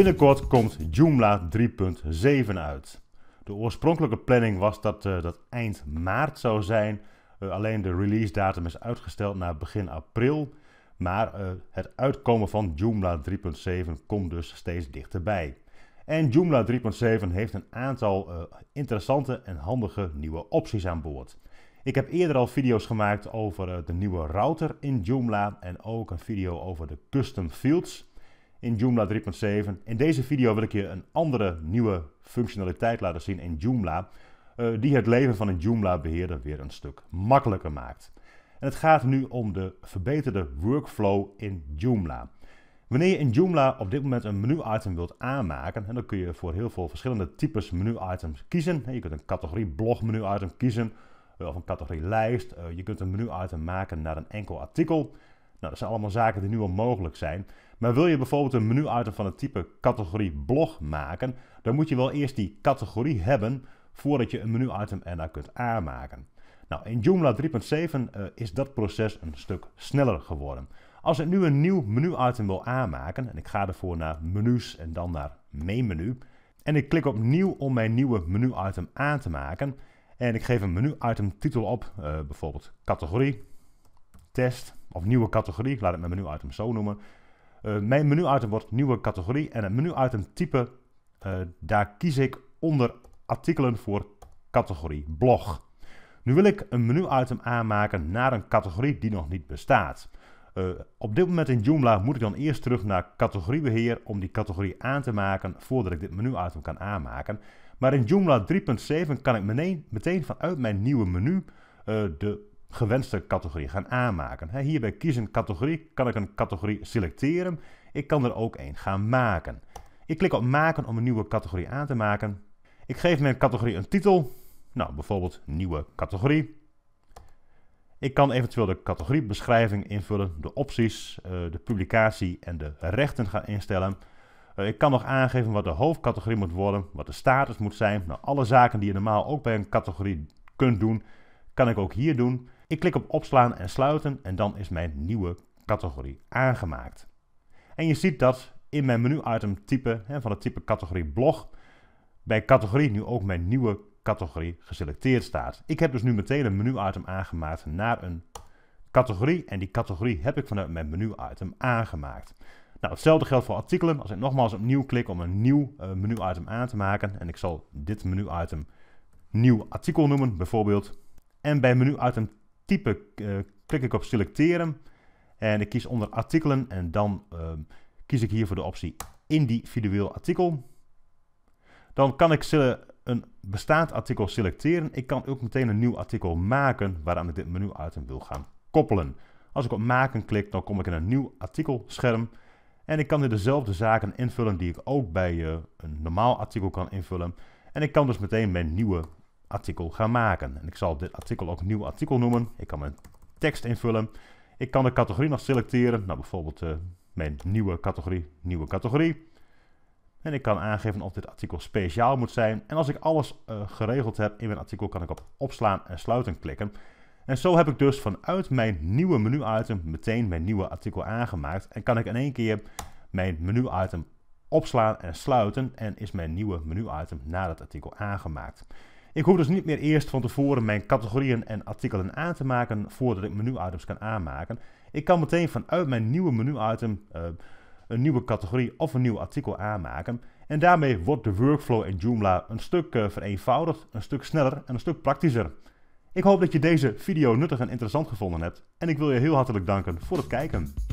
Binnenkort komt Joomla 3.7 uit. De oorspronkelijke planning was dat eh, dat eind maart zou zijn. Eh, alleen de release datum is uitgesteld naar begin april. Maar eh, het uitkomen van Joomla 3.7 komt dus steeds dichterbij. En Joomla 3.7 heeft een aantal interessante en handige nieuwe opties aan boord. Ik heb eerder al video's gemaakt over de nieuwe router in Joomla en ook een video over de custom fields in Joomla 3.7. In deze video wil ik je een andere nieuwe functionaliteit laten zien in Joomla, eh, die het leven van een Joomla-beheerder weer een stuk makkelijker maakt. En het gaat nu om de verbeterde workflow in Joomla. Wanneer je in Joomla op dit moment een menu-item wilt aanmaken, en dan kun je voor heel veel verschillende types menu-items kiezen. Je kunt een categorie blog menu-item kiezen eh, of een categorie lijst. Eh, je kunt een menu-item maken naar een enkel artikel. Nou, dat zijn allemaal zaken die nu al mogelijk zijn. Maar wil je bijvoorbeeld een menu-item van het type categorie blog maken, dan moet je wel eerst die categorie hebben voordat je een menu-item ernaar kunt aanmaken. Nou, in Joomla 3.7 eh, is dat proces een stuk sneller geworden. Als ik nu een nieuw menu-item wil aanmaken, en ik ga ervoor naar menus en dan naar main menu, en ik klik op nieuw om mijn nieuwe menu-item aan te maken, en ik geef een menu-item titel op, eh, bijvoorbeeld categorie, test, of nieuwe categorie, laat het mijn menu-item zo noemen. Eh, mijn menu-item wordt nieuwe categorie en het menu-item type, eh, daar kies ik onder artikelen voor categorie blog. Nu wil ik een menu-item aanmaken naar een categorie die nog niet bestaat. Eh, op dit moment in Joomla moet ik dan eerst terug naar categoriebeheer om die categorie aan te maken voordat ik dit menu-item kan aanmaken. Maar in Joomla 3.7 kan ik meteen, meteen vanuit mijn nieuwe menu de gewenste categorie gaan aanmaken. Hier bij kiezen categorie kan ik een categorie selecteren. Ik kan er ook één gaan maken. Ik klik op maken om een nieuwe categorie aan te maken. Ik geef mijn categorie een titel. Nou, bijvoorbeeld nieuwe categorie. Ik kan eventueel de categoriebeschrijving invullen, de opties, eh, de publicatie en de rechten gaan instellen. Eh, ik kan nog aangeven wat de hoofdcategorie moet worden, wat de status moet zijn. Nou, alle zaken die je normaal ook bij een categorie kunt doen, kan ik ook hier doen. Ik klik op opslaan en sluiten en dan is mijn nieuwe categorie aangemaakt. En je ziet dat in mijn menu-item type hè, van het type categorie blog bij categorie nu ook mijn nieuwe categorie geselecteerd staat. Ik heb dus nu meteen een menu-item aangemaakt naar een categorie en die categorie heb ik vanuit mijn menu-item aangemaakt. Nou, hetzelfde geldt voor artikelen. Als ik nogmaals opnieuw klik om een nieuw uh, menu-item aan te maken en ik zal dit menu-item nieuw artikel noemen bijvoorbeeld. En bij menu-item eh, klik ik op selecteren. En ik kies onder artikelen en dan ehm, kies ik hier voor de optie individueel artikel. Dan kan ik een bestaand artikel selecteren. Ik kan ook meteen een nieuw artikel maken waaraan ik dit menu-item wil gaan koppelen. Als ik op maken klik, dan kom ik in een nieuw artikelscherm. En ik kan hier dezelfde zaken invullen die ik ook bij eh, een normaal artikel kan invullen. En ik kan dus meteen mijn nieuwe artikel gaan maken. En ik zal dit artikel ook nieuw artikel noemen. Ik kan mijn tekst invullen. Ik kan de categorie nog selecteren. Nou, bijvoorbeeld eh, mijn nieuwe categorie, nieuwe categorie. En ik kan aangeven of dit artikel speciaal moet zijn. En als ik alles eh, geregeld heb in mijn artikel, kan ik op opslaan en sluiten klikken. En zo heb ik dus vanuit mijn nieuwe menu-item meteen mijn nieuwe artikel aangemaakt. En kan ik in één keer mijn menu-item opslaan en sluiten. En is mijn nieuwe menu-item na dat artikel aangemaakt. Ik hoef dus niet meer eerst van tevoren mijn categorieën en artikelen aan te maken voordat ik menu-items kan aanmaken. Ik kan meteen vanuit mijn nieuwe menu-item eh, een nieuwe categorie of een nieuw artikel aanmaken. En daarmee wordt de workflow in Joomla een stuk eh, vereenvoudigd, een stuk sneller en een stuk praktischer. Ik hoop dat je deze video nuttig en interessant gevonden hebt en ik wil je heel hartelijk danken voor het kijken.